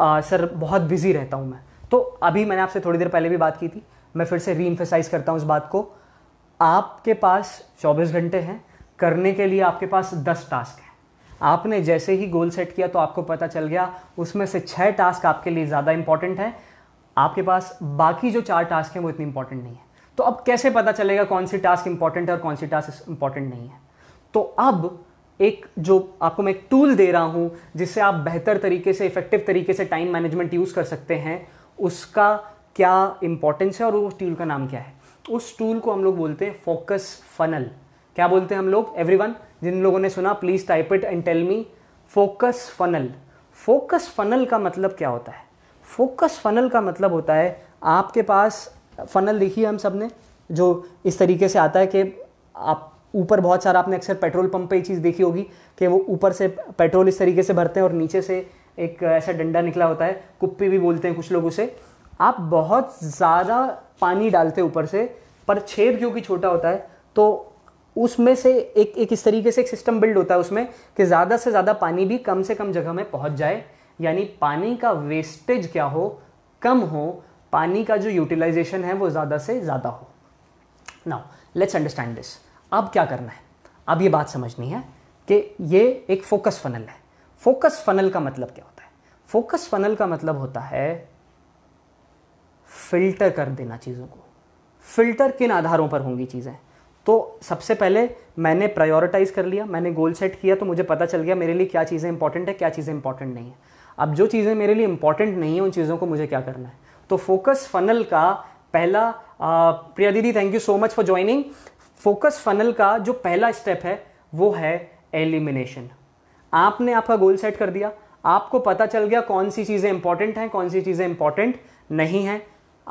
आ, सर बहुत बिजी रहता हूँ मैं तो अभी मैंने आपसे थोड़ी देर पहले भी बात की थी मैं फिर से री करता हूँ इस बात को आपके पास चौबीस घंटे हैं करने के लिए आपके पास दस टास्क हैं आपने जैसे ही गोल सेट किया तो आपको पता चल गया उसमें से छः टास्क आपके लिए ज़्यादा इंपॉर्टेंट हैं आपके पास बाकी जो चार टास्क हैं वो इतनी इंपॉर्टेंट नहीं है तो अब कैसे पता चलेगा कौन सी टास्क इंपॉर्टेंट है और कौन सी टास्क इंपॉर्टेंट नहीं है तो अब एक जो आपको मैं एक टूल दे रहा हूं जिससे आप बेहतर तरीके से इफेक्टिव तरीके से टाइम मैनेजमेंट यूज़ कर सकते हैं उसका क्या इंपॉर्टेंस है और उस टूल का नाम क्या है उस टूल को हम लोग बोलते हैं फोकस फनल क्या बोलते हैं हम लोग एवरी जिन लोगों ने सुना please type it and tell me focus funnel focus funnel का मतलब क्या होता है फोकस फनल का मतलब होता है आपके पास फनल देखिए हम सब ने जो इस तरीके से आता है कि आप ऊपर बहुत सारा आपने अक्सर पेट्रोल पंप पे ये चीज़ देखी होगी कि वो ऊपर से पेट्रोल इस तरीके से भरते हैं और नीचे से एक ऐसा डंडा निकला होता है कुप्पी भी बोलते हैं कुछ लोग उसे आप बहुत ज़्यादा पानी डालते ऊपर से पर छेद क्योंकि छोटा होता है तो उसमें से एक एक इस तरीके से एक सिस्टम बिल्ड होता है उसमें कि ज़्यादा से ज़्यादा पानी भी कम से कम जगह में पहुंच जाए यानी पानी का वेस्टेज क्या हो कम हो पानी का जो यूटिलाइजेशन है वो ज़्यादा से ज़्यादा हो नाउ लेट्स अंडरस्टैंड दिस अब क्या करना है अब ये बात समझनी है कि ये एक फोकस फनल है फोकस फनल का मतलब क्या होता है फोकस फनल का मतलब होता है फिल्टर कर देना चीज़ों को फिल्टर किन आधारों पर होंगी चीज़ें तो सबसे पहले मैंने प्रायोरिटाइज़ कर लिया मैंने गोल सेट किया तो मुझे पता चल गया मेरे लिए क्या चीज़ें इंपॉर्टेंट है क्या चीज़ें इंपॉर्टेंट नहीं है अब जो चीज़ें मेरे लिए इंपॉर्टेंट नहीं है उन चीज़ों को मुझे क्या करना है तो फोकस फनल का पहला प्रिया दीदी thank you so much for joining focus funnel का जो पहला स्टेप है वो है एलिमिनेशन आपने आपका गोल सेट कर दिया आपको पता चल गया कौन सी चीज़ें इंपॉर्टेंट हैं कौन सी चीज़ें इंपॉर्टेंट नहीं हैं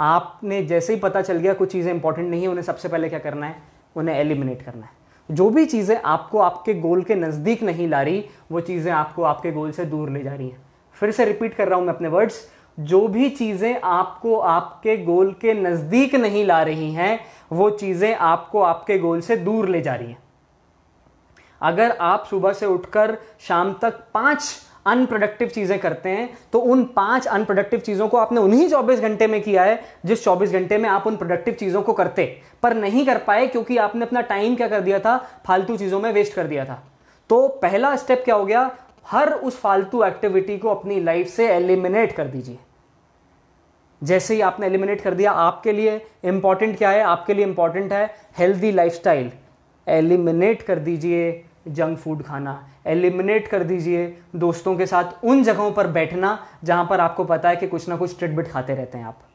आपने जैसे ही पता चल गया कुछ चीज़ें इंपॉर्टेंट नहीं है उन्हें सबसे पहले क्या करना है उन्हें एलिमिनेट करना है जो भी चीज़ें आपको आपके गोल के नज़दीक नहीं ला रही वो चीज़ें आपको आपके गोल से दूर ले जा रही हैं फिर से रिपीट कर रहा हूं मैं अपने वर्ड्स जो भी चीज़ें आपको आपके गोल के नज़दीक नहीं ला रही हैं वो चीज़ें आपको आपके गोल से दूर ले जा रही हैं अगर आप सुबह से उठकर शाम तक पांच अनप्रोडक्टिव चीज़ें करते हैं तो उन पांच अनप्रोडक्टिव चीज़ों को आपने उन्हीं चौबीस घंटे में किया है जिस चौबीस घंटे में आप उन प्रोडक्टिव चीज़ों को करते पर नहीं कर पाए क्योंकि आपने अपना टाइम क्या कर दिया था फालतू चीज़ों में वेस्ट कर दिया था तो पहला स्टेप क्या हो गया हर उस फालतू एक्टिविटी को अपनी लाइफ से एलिमिनेट कर दीजिए जैसे ही आपने एलिमिनेट कर दिया आपके लिए इंपॉर्टेंट क्या है आपके लिए इंपॉर्टेंट है हेल्दी लाइफस्टाइल एलिमिनेट कर दीजिए जंक फूड खाना एलिमिनेट कर दीजिए दोस्तों के साथ उन जगहों पर बैठना जहां पर आपको पता है कि कुछ ना कुछ ट्रिटबिट खाते रहते हैं आप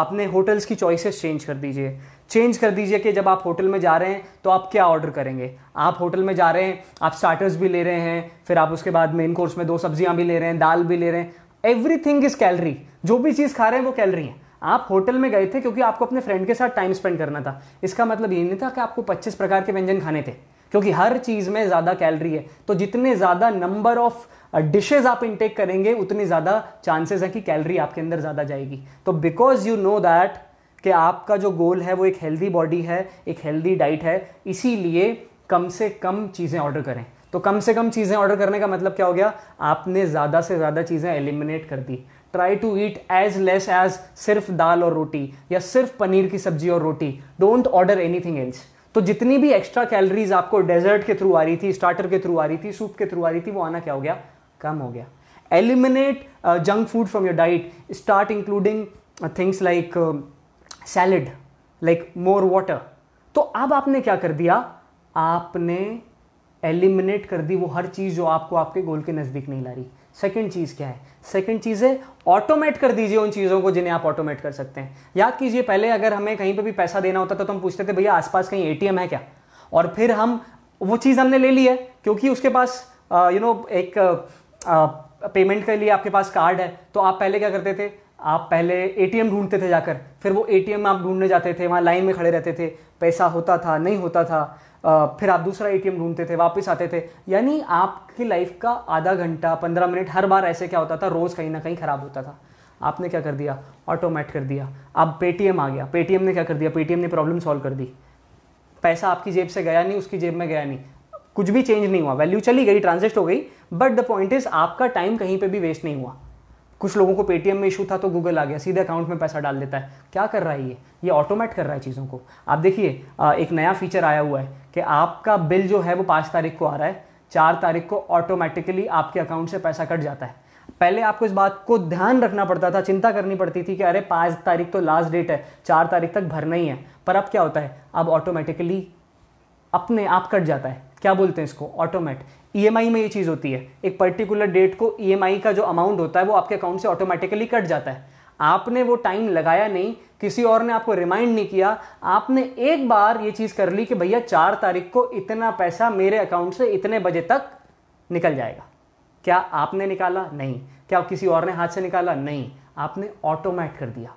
अपने होटल्स की चॉइसेस चेंज कर दीजिए चेंज कर दीजिए कि जब आप होटल में जा रहे हैं तो आप क्या ऑर्डर करेंगे आप होटल में जा रहे हैं आप स्टार्टर्स भी ले रहे हैं फिर आप उसके बाद मेन कोर्स में दो सब्जियां भी ले रहे हैं दाल भी ले रहे हैं एवरी थिंग इज़ कैलरी जो भी चीज़ खा रहे हैं वो कैलरी है आप होटल में गए थे क्योंकि आपको अपने फ्रेंड के साथ टाइम स्पेंड करना था इसका मतलब ये नहीं था कि आपको 25 प्रकार के व्यंजन खाने थे क्योंकि हर चीज़ में ज़्यादा कैलरी है तो जितने ज़्यादा नंबर ऑफ़ डिशेज आप इंटेक करेंगे उतनी ज़्यादा चांसेस हैं कि कैलरी आपके अंदर ज़्यादा जाएगी तो बिकॉज यू नो दैट कि आपका जो गोल है वो एक हेल्दी बॉडी है एक हेल्दी डाइट है इसीलिए कम से कम चीज़ें ऑर्डर करें तो कम से कम चीज़ें ऑर्डर करने का मतलब क्या हो गया आपने ज़्यादा से ज़्यादा चीज़ें एलिमिनेट कर दी try to eat as less as सिर्फ दाल और रोटी या सिर्फ पनीर की सब्जी और रोटी डोंट ऑर्डर एनीथिंग एल्स तो जितनी भी एक्स्ट्रा कैलोरीज आपको डेजर्ट के थ्रू आ रही थी स्टार्टर के थ्रू आ रही थी सूप के थ्रू आ रही थी वो आना क्या हो गया कम हो गया eliminate junk food from your diet start including things like salad like more water तो अब आपने क्या कर दिया आपने एलिमिनेट कर दी वो हर चीज़ जो आपको आपके गोल के नज़दीक नहीं ला रही सेकेंड चीज़ क्या है सेकेंड चीज़ है ऑटोमेट कर दीजिए उन चीज़ों को जिन्हें आप ऑटोमेट कर सकते हैं याद कीजिए पहले अगर हमें कहीं पे भी पैसा देना होता था तो हम पूछते थे भैया आसपास कहीं एटीएम है क्या और फिर हम वो चीज़ हमने ले ली है क्योंकि उसके पास you uh, know you know, एक uh, पेमेंट के लिए आपके पास कार्ड है तो आप पहले क्या करते थे आप पहले ए ढूंढते थे जाकर फिर वो ए में आप ढूंढने जाते थे वहाँ लाइन में खड़े रहते थे पैसा होता था नहीं होता था फिर आप दूसरा ए ढूंढते थे वापस आते थे यानी आपकी लाइफ का आधा घंटा पंद्रह मिनट हर बार ऐसे क्या होता था रोज़ कहीं ना कहीं ख़राब होता था आपने क्या कर दिया ऑटोमेट कर दिया अब पेटीएम आ गया पेटीएम ने क्या कर दिया पेटीएम ने प्रॉब्लम सॉल्व कर दी पैसा आपकी जेब से गया नहीं उसकी जेब में गया नहीं कुछ भी चेंज नहीं हुआ वैल्यू चली गई ट्रांजेक्ट हो गई बट द पॉइंट इज आपका टाइम कहीं पर भी वेस्ट नहीं हुआ कुछ लोगों को पेटीएम में इशू था तो गूगल आ गया सीधे अकाउंट में पैसा डाल देता है क्या कर रहा है ये ये ऑटोमेट कर रहा है चीज़ों को आप देखिए एक नया फीचर आया हुआ है कि आपका बिल जो है वो पाँच तारीख को आ रहा है चार तारीख को ऑटोमेटिकली आपके अकाउंट से पैसा कट जाता है पहले आपको इस बात को ध्यान रखना पड़ता था चिंता करनी पड़ती थी कि अरे पाँच तारीख तो लास्ट डेट है चार तारीख तक भरना ही है पर अब क्या होता है अब ऑटोमेटिकली अपने आप कट जाता है क्या बोलते हैं इसको ऑटोमेट ई e में ये चीज़ होती है एक पर्टिकुलर डेट को ई e का जो अमाउंट होता है वो आपके अकाउंट से ऑटोमेटिकली कट जाता है आपने वो टाइम लगाया नहीं किसी और ने आपको रिमाइंड नहीं किया आपने एक बार ये चीज़ कर ली कि भैया चार तारीख को इतना पैसा मेरे अकाउंट से इतने बजे तक निकल जाएगा क्या आपने निकाला नहीं क्या किसी और ने हाथ से निकाला नहीं आपने ऑटोमेट कर दिया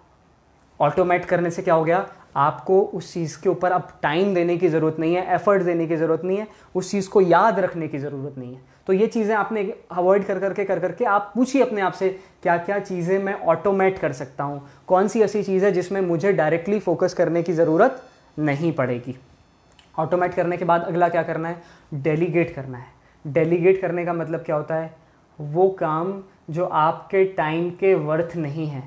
ऑटोमेट करने से क्या हो गया आपको उस चीज़ के ऊपर अब टाइम देने की ज़रूरत नहीं है एफर्ट देने की ज़रूरत नहीं है उस चीज़ को याद रखने की ज़रूरत नहीं है तो ये चीज़ें आपने अवॉइड कर करके कर करके आप पूछिए अपने आप से क्या क्या चीज़ें मैं ऑटोमेट कर सकता हूँ कौन सी ऐसी चीज़ है जिसमें मुझे डायरेक्टली फोकस करने की ज़रूरत नहीं पड़ेगी ऑटोमेट करने के बाद अगला क्या करना है डेलीगेट करना है डेलीगेट करने का मतलब क्या होता है वो काम जो आपके टाइम के वर्थ नहीं है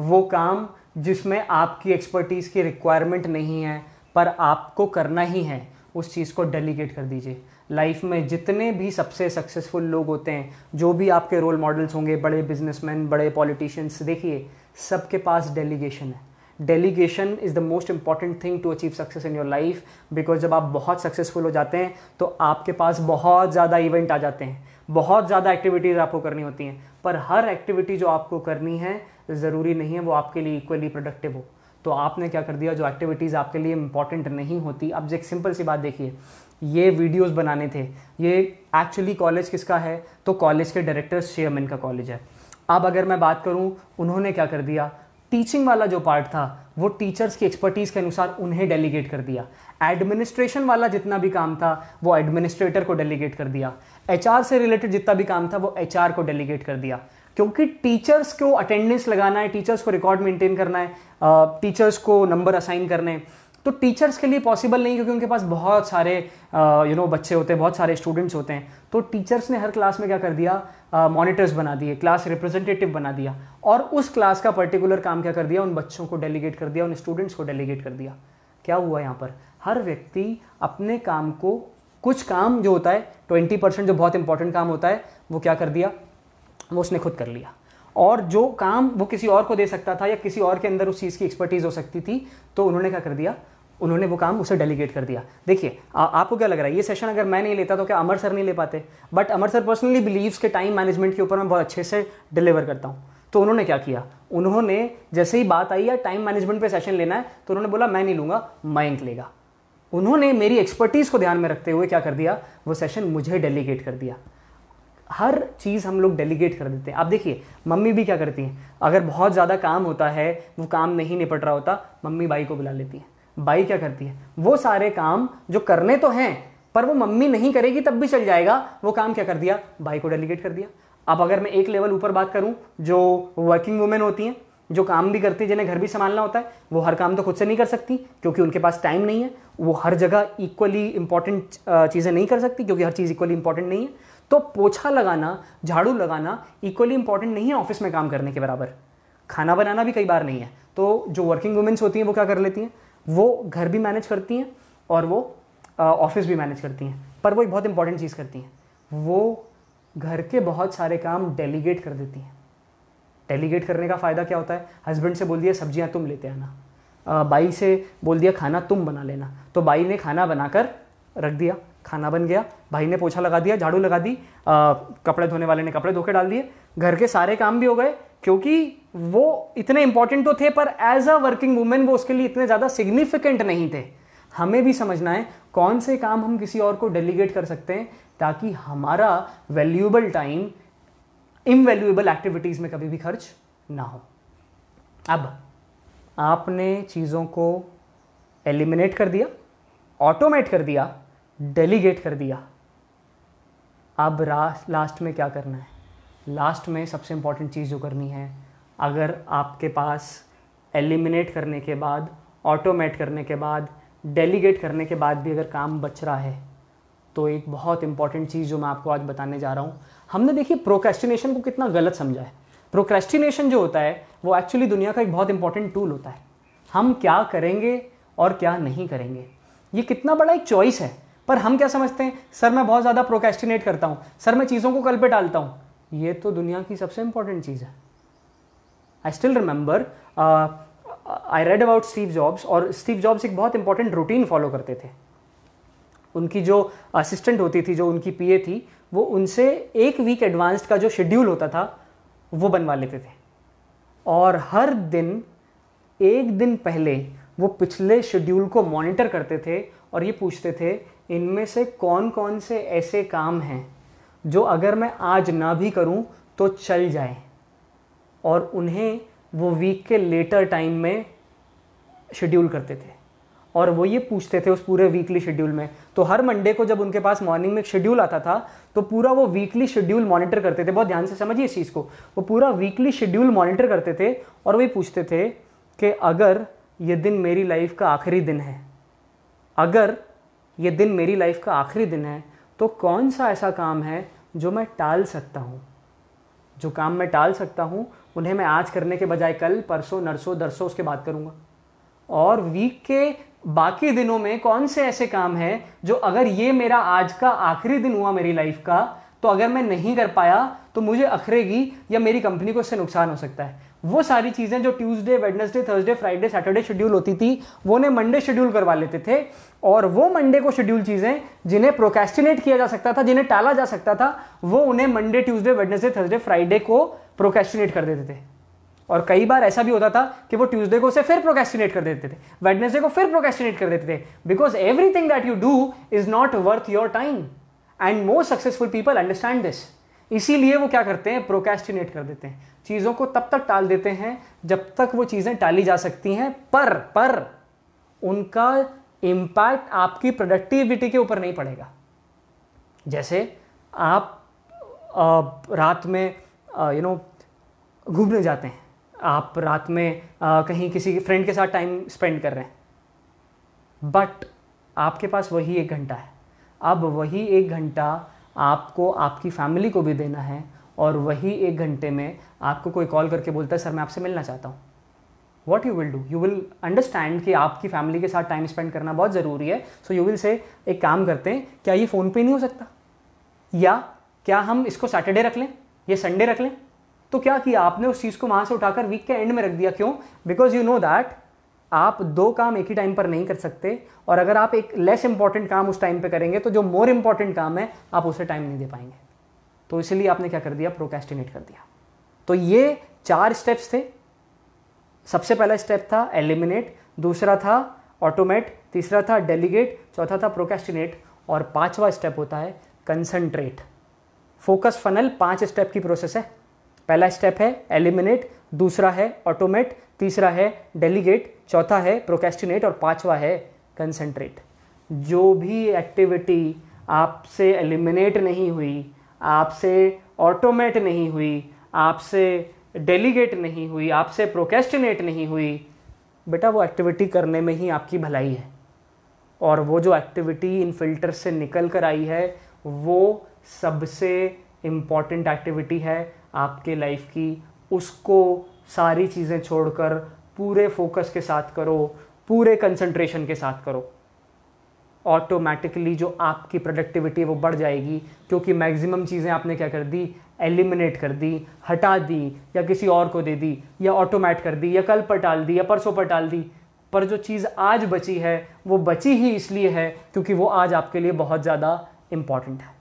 वो काम जिसमें आपकी एक्सपर्टीज़ की रिक्वायरमेंट नहीं है पर आपको करना ही है उस चीज़ को डेलीगेट कर दीजिए लाइफ में जितने भी सबसे सक्सेसफुल लोग होते हैं जो भी आपके रोल मॉडल्स होंगे बड़े बिजनेसमैन बड़े पॉलिटिशियंस देखिए सबके पास डेलीगेशन है delegation is the most important thing to achieve success in your life because जब आप बहुत सक्सेसफुल हो जाते हैं तो आपके पास बहुत ज़्यादा इवेंट आ जाते हैं बहुत ज़्यादा एक्टिविटीज़ आपको करनी होती हैं पर हर एक्टिविटी जो आपको करनी है ज़रूरी नहीं है वो आपके लिए इक्वली प्रोडक्टिव हो तो आपने क्या कर दिया जो एक्टिविटीज़ आपके लिए इंपॉर्टेंट नहीं होती अब जो एक सिंपल सी बात देखिए ये वीडियोस बनाने थे ये एक्चुअली कॉलेज किसका है तो कॉलेज के डायरेक्टर चेयरमैन का कॉलेज है अब अगर मैं बात करूँ उन्होंने क्या कर दिया टीचिंग वाला जो पार्ट था वो टीचर्स की एक्सपर्टीज़ के अनुसार उन्हें डेलीगेट कर दिया एडमिनिस्ट्रेशन वाला जितना भी काम था वो एडमिनिस्ट्रेटर को डेलीगेट कर दिया एचआर से रिलेटेड जितना भी काम था वो एचआर को डेलीगेट कर दिया क्योंकि टीचर्स को अटेंडेंस लगाना है टीचर्स को रिकॉर्ड मेंटेन करना है टीचर्स को नंबर असाइन करने हैं तो टीचर्स के लिए पॉसिबल नहीं क्योंकि उनके पास बहुत सारे यू नो बच्चे होते हैं बहुत सारे स्टूडेंट्स होते हैं तो टीचर्स ने हर क्लास में क्या कर दिया मॉनिटर्स बना दिए क्लास रिप्रेजेंटेटिव बना दिया और उस क्लास का पर्टिकुलर काम क्या कर दिया उन बच्चों को डेलीगेट कर दिया उन स्टूडेंट्स को डेलीगेट कर दिया क्या हुआ यहाँ पर हर व्यक्ति अपने काम को कुछ काम जो होता है ट्वेंटी परसेंट जो बहुत इंपॉर्टेंट काम होता है वो क्या कर दिया वो उसने खुद कर लिया और जो काम वो किसी और को दे सकता था या किसी और के अंदर उस चीज़ की एक्सपर्टीज़ हो सकती थी तो उन्होंने क्या कर दिया उन्होंने वो काम उसे डेलीगेट कर दिया देखिए आपको क्या लग रहा है ये सेशन अगर मैं नहीं लेता तो क्या अमर सर नहीं ले पाते but Amar sir personally believes के टाइम मैनेजमेंट के ऊपर मैं बहुत अच्छे से डिलीवर करता हूँ तो उन्होंने क्या किया उन्होंने जैसे ही बात आई या टाइम मैनेजमेंट पे सेशन लेना है तो उन्होंने बोला मैं नहीं लूँगा मयंक लेगा उन्होंने मेरी एक्सपर्टीज़ को ध्यान में रखते हुए क्या कर दिया वो सेशन मुझे डेलीगेट कर दिया हर चीज़ हम लोग डेलीगेट कर देते हैं आप देखिए मम्मी भी क्या करती हैं अगर बहुत ज़्यादा काम होता है वो काम नहीं निपट रहा होता मम्मी बाई को बुला लेती हैं बाई क्या करती है वो सारे काम जो करने तो हैं पर वो मम्मी नहीं करेगी तब भी चल जाएगा वो काम क्या कर दिया बाई को डेलीगेट कर दिया अब अगर मैं एक लेवल ऊपर बात करूँ जो वर्किंग वुमेन होती हैं जो काम भी करती है जिन्हें घर भी संभालना होता है वो हर काम तो खुद से नहीं कर सकती क्योंकि उनके पास टाइम नहीं है वो हर जगह इक्वली इंपॉर्टेंट चीज़ें नहीं कर सकती क्योंकि हर चीज़ इक्वली इंपॉर्टेंट नहीं है तो पोछा लगाना झाड़ू लगाना इक्वली इंपॉर्टेंट नहीं है ऑफिस में काम करने के बराबर खाना बनाना भी कई बार नहीं है तो जो वर्किंग वुमेंस होती हैं वो क्या कर लेती हैं वो घर भी मैनेज करती हैं और वो ऑफिस भी मैनेज करती हैं पर वो एक बहुत इंपॉर्टेंट चीज़ करती हैं वो घर के बहुत सारे काम डेलीगेट कर देती हैं डेलीगेट करने का फ़ायदा क्या होता है हस्बैंड से बोल दिया सब्जियाँ तुम लेते आना बाई से बोल दिया खाना तुम बना लेना तो बाई ने खाना बनाकर रख दिया खाना बन गया भाई ने पोछा लगा दिया झाड़ू लगा दी आ, कपड़े धोने वाले ने कपड़े धोके डाल दिए घर के सारे काम भी हो गए क्योंकि वो इतने इंपॉर्टेंट तो थे पर एज अ वर्किंग वुमेन वो उसके लिए इतने ज़्यादा सिग्निफिकेंट नहीं थे हमें भी समझना है कौन से काम हम किसी और को डेलीगेट कर सकते हैं ताकि हमारा वैल्यूएबल टाइम इनवैल्यूएबल एक्टिविटीज़ में कभी भी खर्च ना हो अब आपने चीज़ों को एलिमिनेट कर दिया ऑटोमेट कर दिया डेलीगेट कर दिया अब लास्ट में क्या करना है लास्ट में सबसे इम्पॉर्टेंट चीज़ जो करनी है अगर आपके पास एलिमिनेट करने के बाद ऑटोमेट करने के बाद डेलीगेट करने के बाद भी अगर काम बच रहा है तो एक बहुत इंपॉर्टेंट चीज़ जो मैं आपको आज बताने जा रहा हूँ हमने देखिए प्रोक्रेस्टिनेशन को कितना गलत समझा है प्रोक्रेस्टिनेशन जो होता है वो एक्चुअली दुनिया का एक बहुत इंपॉर्टेंट टूल होता है हम क्या करेंगे और क्या नहीं करेंगे ये कितना बड़ा एक चॉइस है पर हम क्या समझते हैं सर मैं बहुत ज़्यादा प्रोकेस्टिनेट करता हूँ सर मैं चीज़ों को कल पे टालता हूँ ये तो दुनिया की सबसे इंपॉर्टेंट चीज़ है I still remember I read about Steve Jobs और स्टीव जॉब्स एक बहुत इंपॉर्टेंट रूटीन फॉलो करते थे उनकी जो असिस्टेंट होती थी जो उनकी पीए थी वो उनसे एक वीक एडवांस्ड का जो शेड्यूल होता था वो बनवा लेते थे और हर दिन एक दिन पहले वो पिछले शेड्यूल को मॉनिटर करते थे और ये पूछते थे इनमें से कौन कौन से ऐसे काम हैं जो अगर मैं आज ना भी करूं तो चल जाए और उन्हें वो वीक के लेटर टाइम में शेड्यूल करते थे और वो ये पूछते थे उस पूरे वीकली शेड्यूल में तो हर मंडे को जब उनके पास मॉर्निंग में एक शेड्यूल आता था तो पूरा वो वीकली शेड्यूल मॉनिटर करते थे बहुत ध्यान से समझिए इस चीज़ को वो पूरा वीकली शेड्यूल मॉनिटर करते थे और वही पूछते थे कि अगर ये दिन मेरी लाइफ का आखिरी दिन है अगर ये दिन मेरी लाइफ का आखिरी दिन है तो कौन सा ऐसा काम है जो मैं टाल सकता हूँ जो काम मैं टाल सकता हूँ उन्हें मैं आज करने के बजाय कल परसों नरसों दरसों उसके बाद करूँगा और वीक के बाकी दिनों में कौन से ऐसे काम हैं जो अगर ये मेरा आज का आखिरी दिन हुआ मेरी लाइफ का तो अगर मैं नहीं कर पाया तो मुझे अखरेगी या मेरी कंपनी को इससे नुकसान हो सकता है वो सारी चीज़ें जो Tuesday Wednesday Thursday Friday Saturday schedule होती थी वो उन्हें मंडे शेड्यूल करवा लेते थे और वो मंडे को शेड्यूल चीज़ें जिन्हें प्रोकेस्टिनेट किया जा सकता था जिन्हें टाला जा सकता था वो उन्हें Monday Tuesday Wednesday Thursday Friday को प्रोकेस्टिनेट कर देते थे और कई बार ऐसा भी होता था कि वो ट्यूसडे को उसे फिर प्रोकेस्टिनेट कर देते थे वेडनेसडे को फिर प्रोकेस्टिनेट कर देते थे because everything that you do is not worth your time and more successful people understand this इसीलिए वो क्या करते हैं प्रोकेस्टिनेट कर देते हैं चीज़ों को तब तक टाल देते हैं जब तक वो चीज़ें टाली जा सकती हैं पर पर उनका इंपैक्ट आपकी प्रोडक्टिविटी के ऊपर नहीं पड़ेगा जैसे आप रात में यू नो घूमने जाते हैं आप रात में आ, कहीं किसी फ्रेंड के साथ टाइम स्पेंड कर रहे हैं बट आपके पास वही एक घंटा है अब वही एक घंटा आपको आपकी फैमिली को भी देना है और वही एक घंटे में आपको कोई कॉल करके बोलता है सर मैं आपसे मिलना चाहता हूँ what you will do you will understand कि आपकी फैमिली के साथ टाइम स्पेंड करना बहुत ज़रूरी है सो यू विल से एक काम करते हैं क्या ये फ़ोन पे नहीं हो सकता या क्या हम इसको सैटरडे रख लें या संडे रख लें तो क्या किया आपने उस चीज़ को वहाँ से उठाकर वीक के एंड में रख दिया क्यों बिकॉज यू नो दैट आप दो काम एक ही टाइम पर नहीं कर सकते और अगर आप एक लेस इंपॉर्टेंट काम उस टाइम पे करेंगे तो जो मोर इंपॉर्टेंट काम है आप उसे टाइम नहीं दे पाएंगे तो इसलिए आपने क्या कर दिया प्रोकेस्टिनेट कर दिया तो ये चार स्टेप्स थे सबसे पहला स्टेप था एलिमिनेट दूसरा था ऑटोमेट तीसरा था डेलीगेट चौथा था प्रोकेस्टिनेट और पांचवा स्टेप होता है कंसंट्रेट फोकस फनल पांच स्टेप की प्रोसेस है पहला स्टेप है एलिमिनेट दूसरा है ऑटोमेट तीसरा है डेलीगेट चौथा है प्रोकेस्टिनेट और पांचवा है कंसंट्रेट जो भी एक्टिविटी आपसे एलिमिनेट नहीं हुई आपसे ऑटोमेट नहीं हुई आपसे डेलीगेट नहीं हुई आपसे प्रोकेस्टिनेट नहीं हुई बेटा वो एक्टिविटी करने में ही आपकी भलाई है और वो जो एक्टिविटी इन फिल्टर से निकल कर आई है वो सबसे इम्पॉर्टेंट एक्टिविटी है आपके लाइफ की उसको सारी चीज़ें छोड़कर पूरे फोकस के साथ करो पूरे कंसंट्रेशन के साथ करो ऑटोमेटिकली जो आपकी प्रोडक्टिविटी है वो बढ़ जाएगी क्योंकि मैक्सिमम चीज़ें आपने क्या कर दी एलिमिनेट कर दी हटा दी या किसी और को दे दी या ऑटोमेट कर दी या कल पर टाल दी या परसों पर टाल दी पर जो चीज़ आज बची है वो बची ही इसलिए है क्योंकि वो आज आपके लिए बहुत ज़्यादा इम्पॉर्टेंट है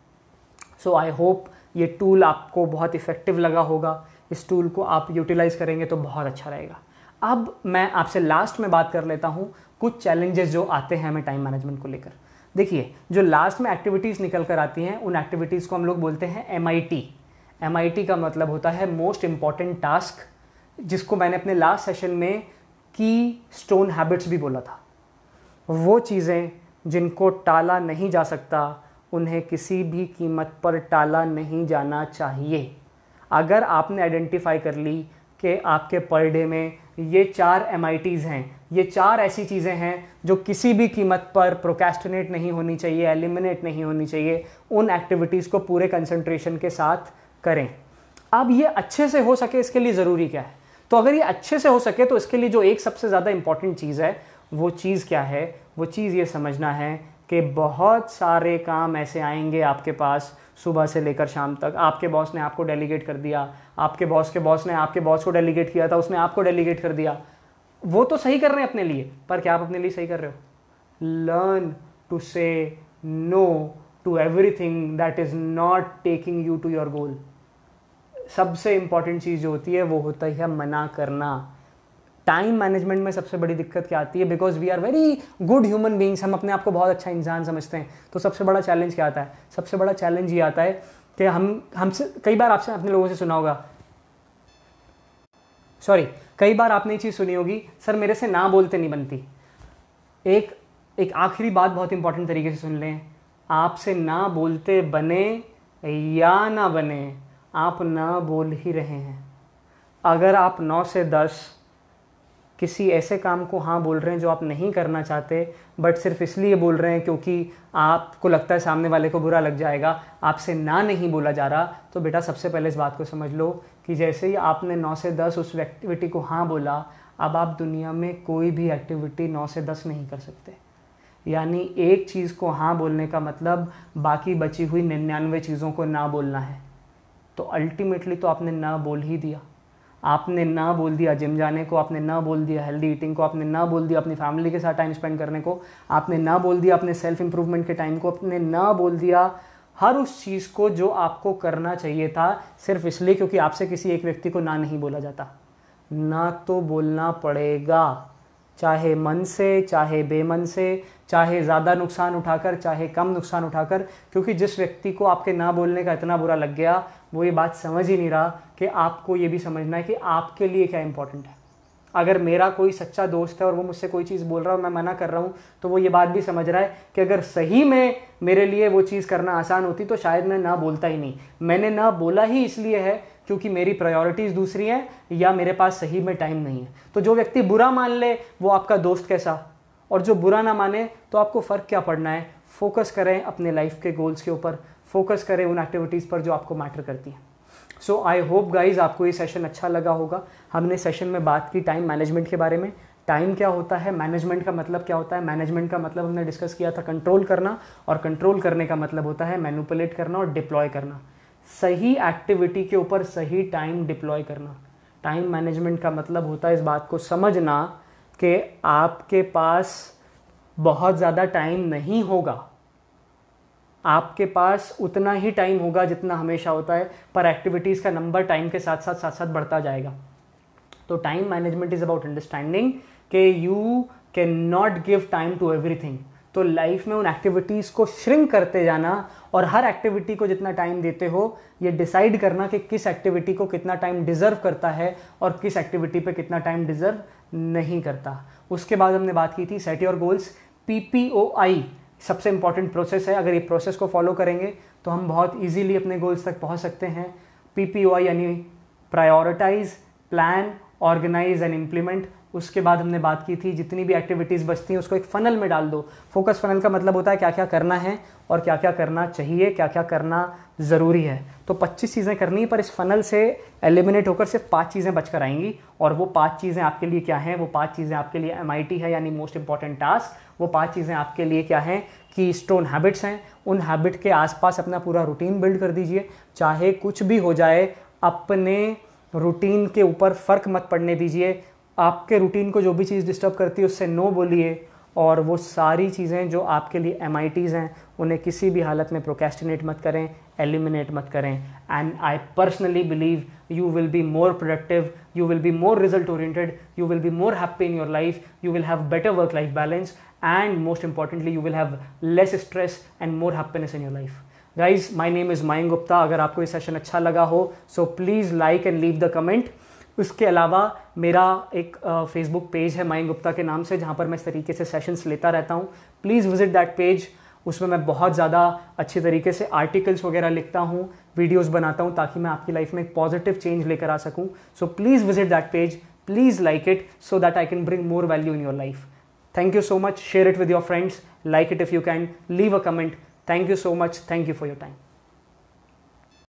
सो आई होप ये टूल आपको बहुत इफ़ेक्टिव लगा होगा इस टूल को आप यूटिलाइज़ करेंगे तो बहुत अच्छा रहेगा अब मैं आपसे लास्ट में बात कर लेता हूँ कुछ चैलेंजेस जो आते हैं हमें टाइम मैनेजमेंट को लेकर देखिए जो लास्ट में एक्टिविटीज़ निकल कर आती हैं उन एक्टिविटीज़ को हम लोग बोलते हैं एम आई का मतलब होता है मोस्ट इम्पॉर्टेंट टास्क जिसको मैंने अपने लास्ट सेशन में की स्टोन हैबिट्स भी बोला था वो चीज़ें जिनको टाला नहीं जा सकता उन्हें किसी भी कीमत पर टाला नहीं जाना चाहिए अगर आपने आइडेंटिफाई कर ली कि आपके पर डे में ये चार एम हैं ये चार ऐसी चीज़ें हैं जो किसी भी कीमत पर प्रोकेस्टिनेट नहीं होनी चाहिए एलिमिनेट नहीं होनी चाहिए उन एक्टिविटीज़ को पूरे कंसंट्रेशन के साथ करें अब ये अच्छे से हो सके इसके लिए ज़रूरी क्या है तो अगर ये अच्छे से हो सके तो इसके लिए जो एक सबसे ज़्यादा इम्पॉर्टेंट चीज़ है वो चीज़ क्या है वो चीज़ ये समझना है कि बहुत सारे काम ऐसे आएंगे आपके पास सुबह से लेकर शाम तक आपके बॉस ने आपको डेलीगेट कर दिया आपके बॉस के बॉस ने आपके बॉस को डेलीगेट किया था उसने आपको डेलीगेट कर दिया वो तो सही कर रहे हैं अपने लिए पर क्या आप अपने लिए सही कर रहे हो learn to say no to everything that is not taking you to your goal सबसे इम्पॉर्टेंट चीज़ जो होती है वो होता है मना करना टाइम मैनेजमेंट में सबसे बड़ी दिक्कत क्या आती है because we are very good human beings हम अपने आप को बहुत अच्छा इंसान समझते हैं तो सबसे बड़ा चैलेंज क्या आता है सबसे बड़ा चैलेंज ये आता है कि हम हमसे कई बार आपसे अपने लोगों से सुना होगा सॉरी कई बार आपने ये चीज़ सुनी होगी सर मेरे से ना बोलते नहीं बनती एक एक आखिरी बात बहुत इंपॉर्टेंट तरीके से सुन लें आपसे ना बोलते बने या ना बने आप ना बोल ही रहे हैं अगर आप नौ से दस किसी ऐसे काम को हाँ बोल रहे हैं जो आप नहीं करना चाहते बट सिर्फ इसलिए बोल रहे हैं क्योंकि आपको लगता है सामने वाले को बुरा लग जाएगा आपसे ना नहीं बोला जा रहा तो बेटा सबसे पहले इस बात को समझ लो कि जैसे ही आपने नौ से दस उस एक्टिविटी को हाँ बोला अब आप दुनिया में कोई भी एक्टिविटी नौ से दस नहीं कर सकते यानी एक चीज़ को हाँ बोलने का मतलब बाकी बची हुई निन्यानवे चीज़ों को ना बोलना है तो अल्टीमेटली तो आपने ना बोल ही दिया आपने ना बोल दिया जिम जाने को आपने ना बोल दिया हेल्दी ईटिंग को आपने ना बोल दिया अपनी फैमिली के साथ टाइम स्पेंड करने को आपने ना बोल दिया अपने सेल्फ इंप्रूवमेंट के टाइम को आपने ना बोल दिया हर उस चीज़ को जो आपको करना चाहिए था सिर्फ इसलिए क्योंकि आपसे किसी एक व्यक्ति को ना नहीं बोला जाता ना तो बोलना पड़ेगा चाहे मन से चाहे बेमन से चाहे ज़्यादा नुकसान उठाकर चाहे कम नुकसान उठाकर क्योंकि जिस व्यक्ति को आपके ना बोलने का इतना बुरा लग गया वो ये बात समझ ही नहीं रहा कि आपको ये भी समझना है कि आपके लिए क्या इंपॉर्टेंट है अगर मेरा कोई सच्चा दोस्त है और वो मुझसे कोई चीज़ बोल रहा है और मैं मना कर रहा हूँ तो वो ये बात भी समझ रहा है कि अगर सही में मेरे लिए वो चीज़ करना आसान होती तो शायद मैं ना बोलता ही नहीं मैंने ना बोला ही इसलिए है क्योंकि मेरी प्रायोरिटीज़ दूसरी हैं या मेरे पास सही में टाइम नहीं है तो जो व्यक्ति बुरा मान ले वो आपका दोस्त कैसा और जो बुरा ना माने तो आपको फ़र्क क्या पड़ना है फोकस करें अपने लाइफ के गोल्स के ऊपर फोकस करें उन एक्टिविटीज़ पर जो आपको मैटर करती हैं सो आई होप गाइज आपको ये सेशन अच्छा लगा होगा हमने सेशन में बात की टाइम मैनेजमेंट के बारे में टाइम क्या होता है मैनेजमेंट का मतलब क्या होता है मैनेजमेंट का मतलब हमने डिस्कस किया था कंट्रोल करना और कंट्रोल करने का मतलब होता है मैनुपुलेट करना और डिप्लॉय करना सही एक्टिविटी के ऊपर सही टाइम डिप्लॉय करना टाइम मैनेजमेंट का मतलब होता है इस बात को समझना कि आपके पास बहुत ज़्यादा टाइम नहीं होगा आपके पास उतना ही टाइम होगा जितना हमेशा होता है पर एक्टिविटीज़ का नंबर टाइम के साथ साथ साथ साथ बढ़ता जाएगा तो time management is about understanding कि you can not give time to everything तो लाइफ में उन एक्टिविटीज़ को श्रिंक करते जाना और हर एक्टिविटी को जितना टाइम देते हो ये डिसाइड करना कि किस एक्टिविटी को कितना टाइम डिज़र्व करता है और किस एक्टिविटी पे कितना टाइम डिज़र्व नहीं करता उसके बाद हमने बात की थी set your goals P P O I सबसे इम्पॉर्टेंट प्रोसेस है अगर ये प्रोसेस को फॉलो करेंगे तो हम बहुत ईजीली अपने गोल्स तक पहुँच सकते हैं पी पी ओ आई यानी prioritize plan organize and implement उसके बाद हमने बात की थी जितनी भी एक्टिविटीज़ बचती हैं उसको एक फ़नल में डाल दो फोकस फ़नल का मतलब होता है क्या क्या करना है और क्या क्या करना चाहिए क्या क्या करना ज़रूरी है तो 25 चीज़ें करनी है पर इस फ़नल से एलिमिनेट होकर सिर्फ पाँच चीज़ें बचकर आएंगी और वो पाँच चीज़ें आपके लिए क्या हैं वो पाँच चीज़ें आपके लिए एम है यानी मोस्ट इंपॉर्टेंट टास्क वो पाँच चीज़ें आपके लिए क्या हैं कि स्टोन हैबिट्स हैं उन हैबिट के आसपास अपना पूरा रूटीन बिल्ड कर दीजिए चाहे कुछ भी हो जाए अपने रूटीन के ऊपर फ़र्क मत पड़ने दीजिए आपके रूटीन को जो भी चीज़ डिस्टर्ब करती है उससे नो बोलिए और वो सारी चीज़ें जो आपके लिए एम हैं उन्हें किसी भी हालत में प्रोकेस्टिनेट मत करें एलिमिनेट मत करें and I personally believe you will be more productive you will be more result oriented you will be more happy in your life you will have better work life balance and most importantly you will have less stress and more happiness in your life guys my name is माइंग गुप्ता अगर आपको ये session अच्छा लगा हो so please like and leave the comment उसके अलावा मेरा एक फेसबुक पेज है माइन गुप्ता के नाम से जहाँ पर मैं इस तरीके से सेशंस लेता रहता हूँ प्लीज़ विजिट दैट पेज उसमें मैं बहुत ज़्यादा अच्छे तरीके से आर्टिकल्स वगैरह लिखता हूँ वीडियोस बनाता हूँ ताकि मैं आपकी लाइफ में एक पॉजिटिव चेंज लेकर आ सकूँ so please visit that page please like it so that I can bring more value in your life thank you so much share it with your friends like it if you can leave a comment thank you so much thank you for your time